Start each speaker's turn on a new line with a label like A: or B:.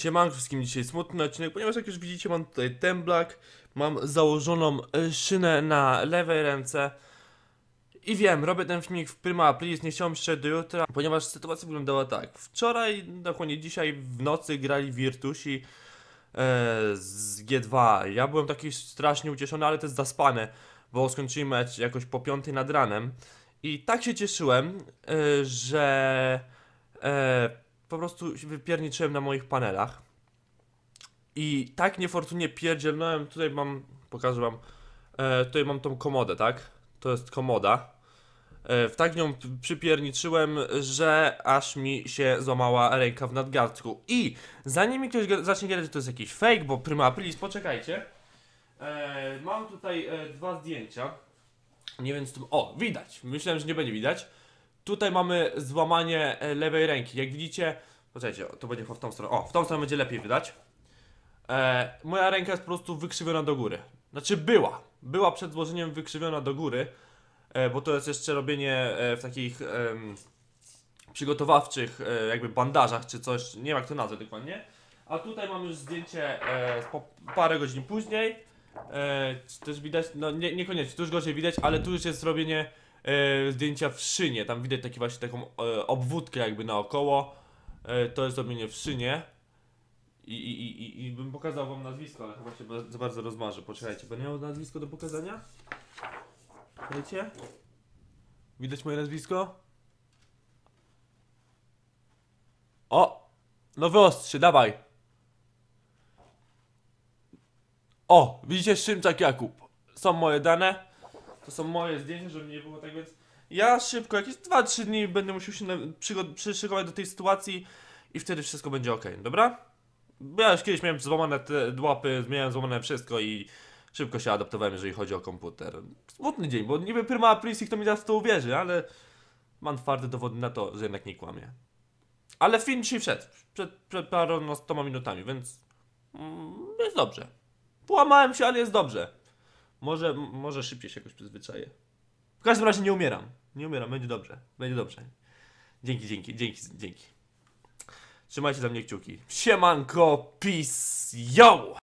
A: Siemanko wszystkim, dzisiaj smutny odcinek, ponieważ jak już widzicie mam tutaj ten temblak Mam założoną e, szynę na lewej ręce I wiem, robię ten filmik w Prima please, nie chciałem jeszcze do jutra Ponieważ sytuacja wyglądała tak Wczoraj, dokładnie dzisiaj w nocy grali Virtusi e, z G2 Ja byłem taki strasznie ucieszony, ale też zaspany Bo skończyłem mecz jakoś po piątej nad ranem I tak się cieszyłem, e, że... E, po prostu wypierniczyłem na moich panelach. I tak niefortunnie pierdzielnąłem, tutaj mam, pokażę wam, e, tutaj mam tą komodę, tak? To jest komoda. E, w tak nią przypierniczyłem, że aż mi się złamała ręka w nadgarstku. I zanim mi ktoś zacznie gadać, że to jest jakiś fake, bo Prima Aprilis, poczekajcie. E, mam tutaj e, dwa zdjęcia. Nie wiem, co tu... O, widać. Myślałem, że nie będzie widać. Tutaj mamy złamanie e, lewej ręki. Jak widzicie, poczekajcie, to będzie w tą stronę. O, w tą stronę będzie lepiej wydać. E, moja ręka jest po prostu wykrzywiona do góry. Znaczy była. Była przed złożeniem wykrzywiona do góry, e, bo to jest jeszcze robienie e, w takich e, przygotowawczych e, jakby bandażach czy coś. Nie wiem jak to nazwę dokładnie. A tutaj mam już zdjęcie e, po parę godzin później. E, też widać, no nie, niekoniecznie, tu już gorzej widać, ale tu już jest robienie e, zdjęcia w szynie. Tam widać taki właśnie taką e, obwódkę jakby naokoło. E, to jest robienie w szynie. I, i, i, I bym pokazał wam nazwisko, ale chyba się za bardzo rozmarzę. Poczekajcie, będę miał nazwisko do pokazania? widzicie Widać moje nazwisko? O! Nowy ostrzy, dawaj! O! Widzicie Szymczak Jakub. Są moje dane. To są moje zdjęcia, żeby nie było tak, więc ja szybko, jakieś 2-3 dni będę musiał się przyszykować do tej sytuacji i wtedy wszystko będzie ok, dobra? Bo ja już kiedyś miałem złamane te łapy, miałem złamane wszystko i szybko się adaptowałem, jeżeli chodzi o komputer. Smutny dzień, bo niby Prima Aprilis kto mi teraz to uwierzy, ale mam twarde dowody na to, że jednak nie kłamie. Ale film dzisiaj wszedł, przed, przed paroma minutami, więc mm, jest dobrze. Połamałem się, ale jest dobrze. Może, może szybciej się jakoś przyzwyczaję. W każdym razie nie umieram. Nie umieram, będzie dobrze. Będzie dobrze. Dzięki, dzięki, dzięki, dzięki. Trzymajcie za mnie kciuki. Siemanko, peace, yo!